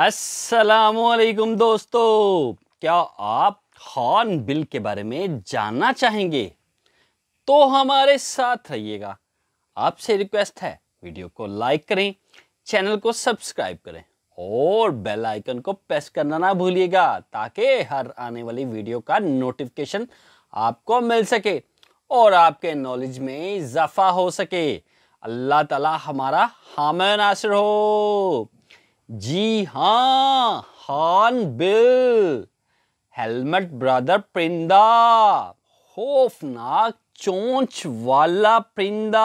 असलकुम दोस्तों क्या आप हॉर्न बिल के बारे में जानना चाहेंगे तो हमारे साथ रहिएगा आपसे रिक्वेस्ट है वीडियो को लाइक करें चैनल को सब्सक्राइब करें और बेल आइकन को प्रेस करना ना भूलिएगा ताकि हर आने वाली वीडियो का नोटिफिकेशन आपको मिल सके और आपके नॉलेज में इजाफा हो सके अल्लाह ताला हमारा हाम नासिर हो जी हाँ हॉर्न बिल हेलमेट ब्रदर परिंदा खौफनाक चोंच वाला परिंदा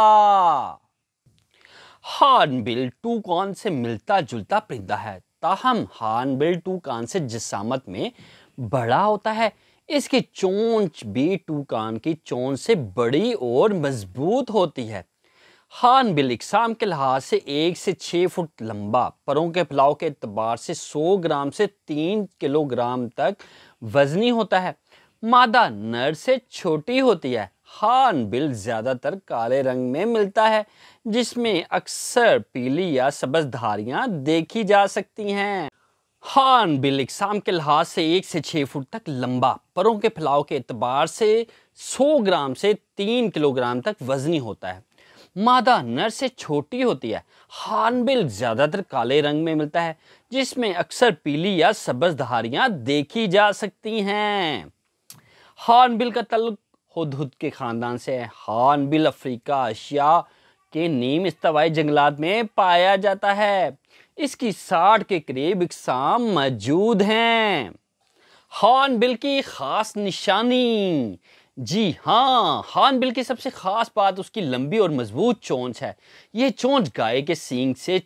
बिल टू कॉन से मिलता जुलता परिंदा है ताहम बिल टू कान से जिसामत में बड़ा होता है इसकी चोंच भी टू कान की चोंच से बड़ी और मजबूत होती है हान बिल इकसाम के लिहाज से एक से छः फुट लंबा परों के फलाव के अतबार से 100 ग्राम से 3 किलोग्राम तक वजनी होता है मादा नर से छोटी होती है हान बिल ज़्यादातर काले रंग में मिलता है जिसमें अक्सर पीली या सबज धारियाँ देखी जा सकती हैं हान बिल इकसाम के लिहाज से एक से छः फुट तक लंबा परों के फलाव के अतबार से 100 ग्राम से 3 किलोग्राम तक वजनी होता है मादा नर से छोटी होती है हार्नबिल ज़्यादातर काले रंग में मिलता है जिसमें अक्सर पीली या सब्ज धारियाँ देखी जा सकती हैं हार्नबिल का तल्लुक हुदहुद के ख़ानदान से है हार्नबिल अफ्रीका एशिया के नीम इस्तवाई जंगलात में पाया जाता है इसकी साठ के करीब इकसाम मौजूद हैं हॉर्नबिल की ख़ास निशानी जी हाँ खान बिल की सबसे ख़ास बात उसकी लंबी और मजबूत चोंच है ये चोंच गाय के सींग से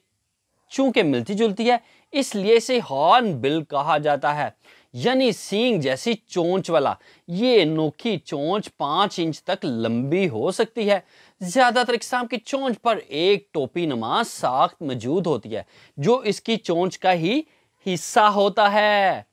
चूँकि मिलती जुलती है इसलिए इसे हॉर्न बिल कहा जाता है यानी सींग जैसी चोंच वाला ये अनोखी चोंच पाँच इंच तक लंबी हो सकती है ज़्यादातर इकसाम की चोंच पर एक टोपी नमाज साख्त मौजूद होती है जो इसकी चोंच का ही हिस्सा होता है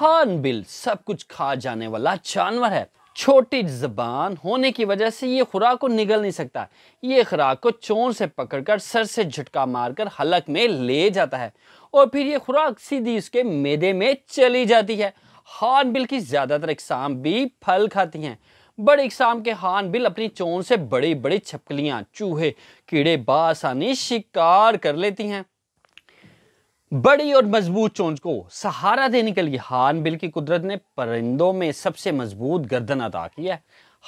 हॉर्नबिल सब कुछ खा जाने वाला जानवर है छोटी ज़बान होने की वजह से ये खुराक को निगल नहीं सकता ये खुराक को चोर से पकड़कर सर से झटका मारकर हलक में ले जाता है और फिर ये खुराक सीधी उसके मैदे में चली जाती है बिल की ज़्यादातर इकसाम भी फल खाती हैं बड़े इकसाम के बिल अपनी चोर से बड़ी बड़ी छपकलियाँ चूहे कीड़े बासानी शिकार कर लेती हैं बड़ी और मजबूत चोंच को सहारा देने के लिए हार्न बिल की कुदरत ने परिंदों में सबसे मजबूत गर्दन अदा की है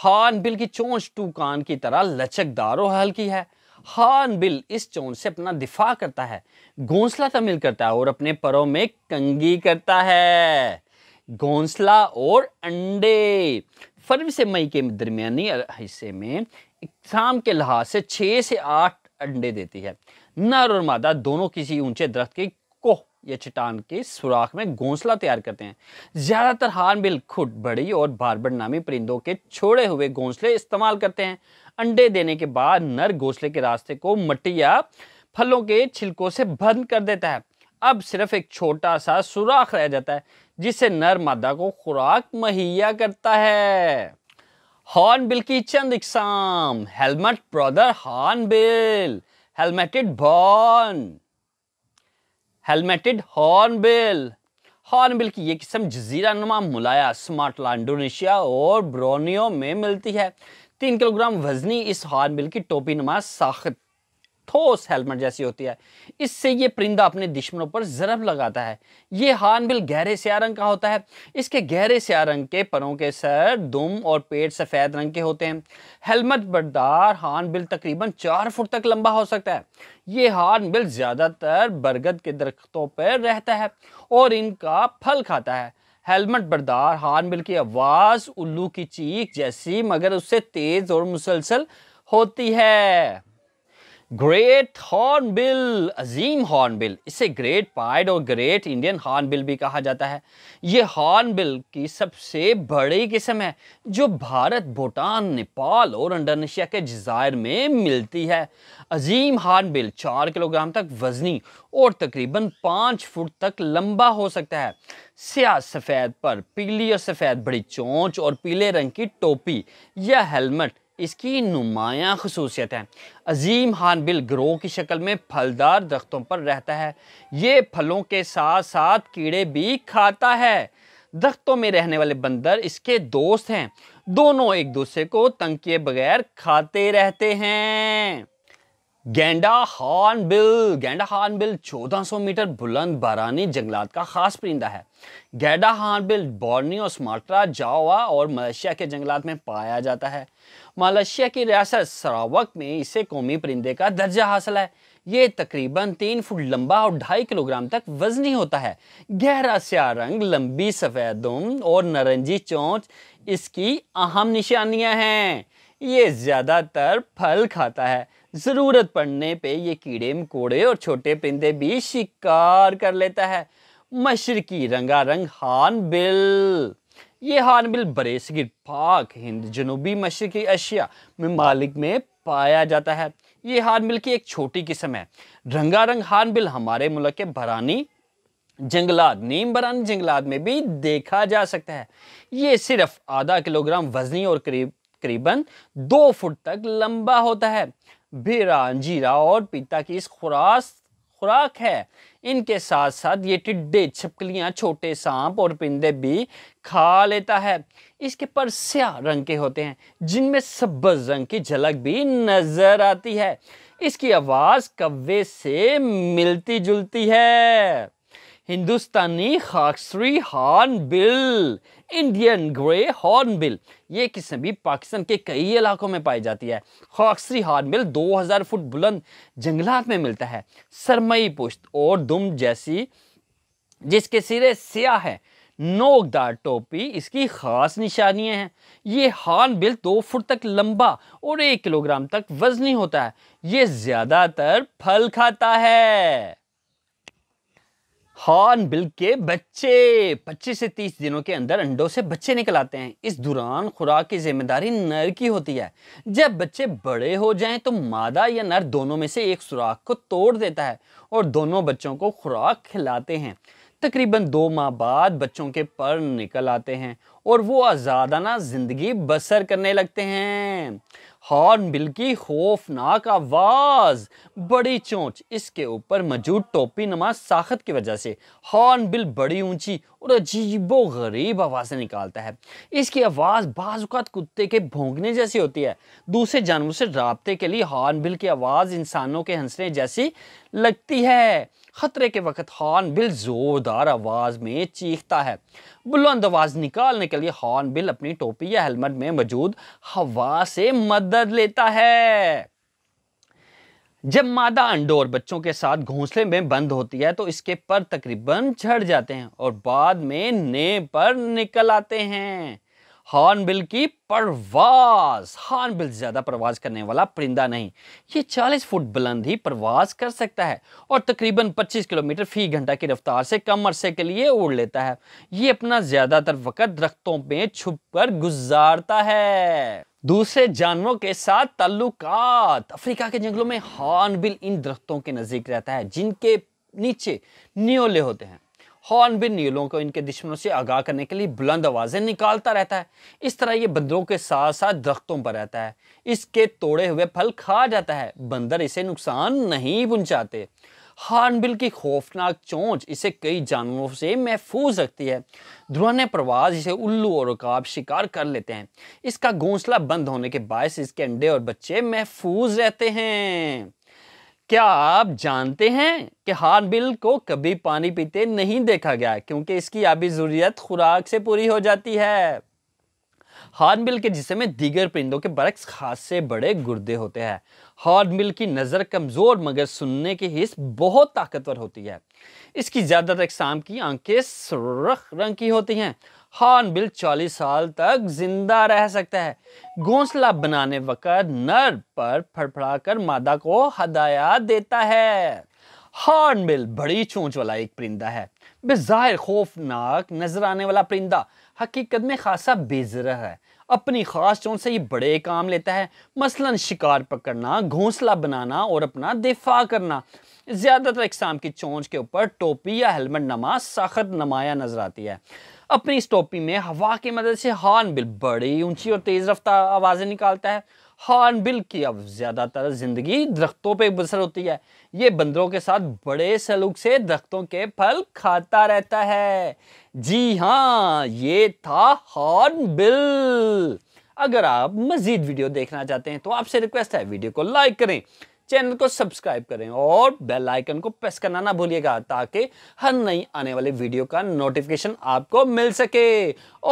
हार्न बिल की चोंच टूकान की तरह लचकदार और हल्की है हार्न बिल इस चोंच से अपना दिफा करता है घोंसला तमिल करता है और अपने परों में कंगी करता है घोंसला और अंडे फरवरी से मई के दरमियानी हिस्से में शाम के लिहाज से छः से आठ अंडे देती है नर और मादा दोनों किसी ऊंचे दरख्त के या चट्टान के सुराख में घोंसला तैयार करते हैं ज़्यादातर हार्नबिल खुट बड़ी और बारबड़ नामी परिंदों के छोड़े हुए घोंसले इस्तेमाल करते हैं अंडे देने के बाद नर घोंसले के रास्ते को मट्टी या फलों के छिलकों से बंद कर देता है अब सिर्फ एक छोटा सा सुराख रह जाता है जिससे नर मादा को खुराक मुहैया करता है हॉर्नबिल की चंद इकसाम हेलमेट ब्रदर हॉर्नबिल हेलमेटेड बॉर्न हेलमेटेड हॉर्नबिल हॉर्नबिल की ये किस्म जजीरा नुमा मुलाया स्मार्टला इंडोनेशिया और ब्रोनियो में मिलती है तीन किलोग्राम वजनी इस हॉर्नबिल की टोपी नुमा साखत ठोस हेलमेट जैसी होती है इससे ये परिंदा अपने दुश्मनों पर जरब लगाता है ये हार्नबिल गहरे स्या रंग का होता है इसके गहरे स्या रंग के परों के सर दुम और पेट सफ़ेद रंग के होते हैं हेलमेट बरदार हार्नबिल तकरीबन चार फुट तक लंबा हो सकता है ये हार्नबिल ज़्यादातर बरगद के दरख्तों पर रहता है और इनका फल खाता है हेलमेट बरदार हार्नबिल की आवाज़ उल्लू की चीख जैसी मगर उससे तेज़ और मुसलसल होती है ग्रेट हॉर्नबिल अजीम हॉर्नबिल इसे ग्रेट पाइड और ग्रेट इंडियन हॉर्नबिल भी कहा जाता है ये हॉर्नबिल की सबसे बड़ी किस्म है जो भारत भूटान नेपाल और इंडोनेशिया के जजायर में मिलती है अजीम हॉर्नबिल चार किलोग्राम तक वजनी और तकरीबन पाँच फुट तक लंबा हो सकता है सिया सफ़ेद पर पीली और सफ़ेद बड़ी चोंच और पीले रंग की टोपी या हेलमेट इसकी नुमाया खसूसियत है अजीम हानबिल ग्रोह की शक्ल में फलदार दरख्तों पर रहता है ये फलों के साथ साथ कीड़े भी खाता है दरख्तों में रहने वाले बंदर इसके दोस्त हैं दोनों एक दूसरे को तंग किए बगैर खाते रहते हैं गेंडा हॉर्नबिल गेंडा हॉर्नबिल 1400 मीटर बुलंद बारानी जंगलात का खास परिंदा है गेंडा हॉर्नबिल बॉर्नियो स्मार्ट्रा जावा और मलेशिया के जंगलात में पाया जाता है मलेशिया की रियासत सरावक में इसे कौमी परिंदे का दर्जा हासिल है ये तकरीबन तीन फुट लंबा और ढाई किलोग्राम तक वजनी होता है गहरा स्या रंग लंबी सफ़ेद और नरंजी चोंच इसकी अहम निशानियाँ हैं ये ज़्यादातर फल खाता है ज़रूरत पड़ने पे ये कीड़े मकोड़े और छोटे पिंदे भी शिकार कर लेता है मशरकी रंगारंग हानबिल ये हानबिल बरेसगिर पाक हिंद जनूबी मशरकी एशिया ममालिक में पाया जाता है ये बिल की एक छोटी किस्म है रंगारंग बिल हमारे मुल्क के भरानी जंगलात नीम बरानी जंगलात में भी देखा जा सकता है ये सिर्फ आधा किलोग्राम वजनी और करीब करीबन दो फुट तक लंबा होता है भेरा जीरा और पीता की इस खुरास खुराक है इनके साथ साथ ये टिड्डे छिपकलियाँ छोटे सांप और पिंदे भी खा लेता है इसके पर स्या रंग के होते हैं जिनमें सब्बज रंग की झलक भी नज़र आती है इसकी आवाज़ कव्वे से मिलती जुलती है हिंदुस्तानी खाकसरी हॉर्नबिल इंडियन ग्रे हॉर्नबिल ये किस्म भी पाकिस्तान के कई इलाकों में पाई जाती है खाकसरी हॉर्नबिल 2000 फुट बुलंद जंगलात में मिलता है सरमई पुश्त और दुम जैसी जिसके सिरे स्या है नोकदार टोपी इसकी खास निशानियां हैं ये हॉर्नबिल दो फुट तक लंबा और एक किलोग्राम तक वजनी होता है ये ज़्यादातर फल खाता है बिल के बच्चे 25 से 30 दिनों के अंदर अंडों से बच्चे निकल आते हैं इस दौरान खुराक की जिम्मेदारी नर की होती है जब बच्चे बड़े हो जाएं तो मादा या नर दोनों में से एक सुराख को तोड़ देता है और दोनों बच्चों को खुराक खिलाते हैं तकरीबन दो माह बाद बच्चों के पर निकल आते हैं और वो आज़ादाना ज़िंदगी बसर करने लगते हैं हॉर्न बिल की खौफनाक आवाज़ बड़ी चोंच इसके ऊपर मौजूद टोपी नमाज साखत की वजह से हॉर्न बिल बड़ी ऊंची और अजीबो गरीब आवाज़ें निकालता है इसकी आवाज़ बाज़ात कुत्ते के भोंगने जैसी होती है दूसरे जानवरों से रबते के लिए बिल की आवाज़ इंसानों के हंसने जैसी लगती है खतरे के वक्त हॉर्न बिल ज़ोरदार आवाज़ में चीखता है बुलंद आवाज़ निकालने के लिए हॉर्न बिल अपनी टोपी या हेलमेट में मौजूद हवा से मदद लेता है जब मादा अंडो और बच्चों के साथ घोंसले में बंद होती है तो इसके पर तकरीबन झड़ जाते हैं और बाद में ने पर निकल आते हैं हॉर्नबिल की परवाज हॉर्नबिल ज़्यादा परवाज करने वाला परिंदा नहीं ये 40 फुट बुलंद ही परवाज कर सकता है और तकरीबन 25 किलोमीटर फी घंटा की रफ्तार से कम अरसे के लिए उड़ लेता है ये अपना ज़्यादातर वक़्त दरख्तों में छुप कर गुजारता है दूसरे जानवरों के साथ ताल्लुक अफ्रीका के जंगलों में हॉर्नबिल इन दरख्तों के नज़दीक रहता है जिनके नीचे नियोले होते हैं हॉर्नबिन नीलों को इनके दुश्मनों से आगाह करने के लिए बुलंद आवाज़ें निकालता रहता है इस तरह ये बंदरों के साथ साथ दरख्तों पर रहता है इसके तोड़े हुए फल खा जाता है बंदर इसे नुकसान नहीं पहुँचाते हार्नबिल की खौफनाक चोंच इसे कई जानवरों से महफूज रखती है ध्रुवन प्रवास इसे उल्लू और रकाब शिकार कर लेते हैं इसका घोंसला बंद होने के बायस इसके अंडे और बच्चे महफूज रहते हैं क्या आप जानते हैं कि हार्नबिल को कभी पानी पीते नहीं देखा गया क्योंकि इसकी आबी ज़रूरत खुराक से पूरी हो जाती है हार्नबिल के जिसम में दीगर परिंदों के बरक्स खास से बड़े गुर्दे होते हैं हार्नबिल की नज़र कमज़ोर मगर सुनने की हिस्स बहुत ताकतवर होती है इसकी ज़्यादातर शाम की आंखें सुरख रंग की होती हैं हॉर्नबिल चालीस साल तक जिंदा रह सकता है घोंसला बनाने वक्त नर पर फड़फड़ाकर मादा को हदायत देता है हॉर्नबिल बड़ी चोंच वाला एक परिंदा है बेज़ाहिर खौफनाक नजर आने वाला परिंदा हकीकत में खासा बेजर है अपनी खास चोंच से ये बड़े काम लेता है मसलन शिकार पकड़ना घोंसला बनाना और अपना दिफा करना ज़्यादातर इकसाम की चोंच के ऊपर टोपी या हेलमेट नमा सख्त नमाया नजर आती है अपनी इस टोपी में हवा की मदद से हॉर्न बिल बड़ी ऊंची और तेज़ रफ्तार आवाज़ें निकालता है हॉर्न बिल की अब ज़्यादातर ज़िंदगी दरख्तों पर बसर होती है ये बंदरों के साथ बड़े सलूक से दरख्तों के फल खाता रहता है जी हाँ ये था हॉर्न बिल अगर आप मज़ीद वीडियो देखना चाहते हैं तो आपसे रिक्वेस्ट है वीडियो को लाइक करें चैनल को सब्सक्राइब करें और बेल आइकन को प्रेस करना ना भूलिएगा ताकि हर नई आने वाली वीडियो का नोटिफिकेशन आपको मिल सके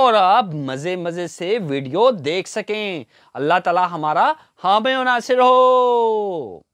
और आप मज़े मज़े से वीडियो देख सकें अल्लाह ताला हमारा हामे में हो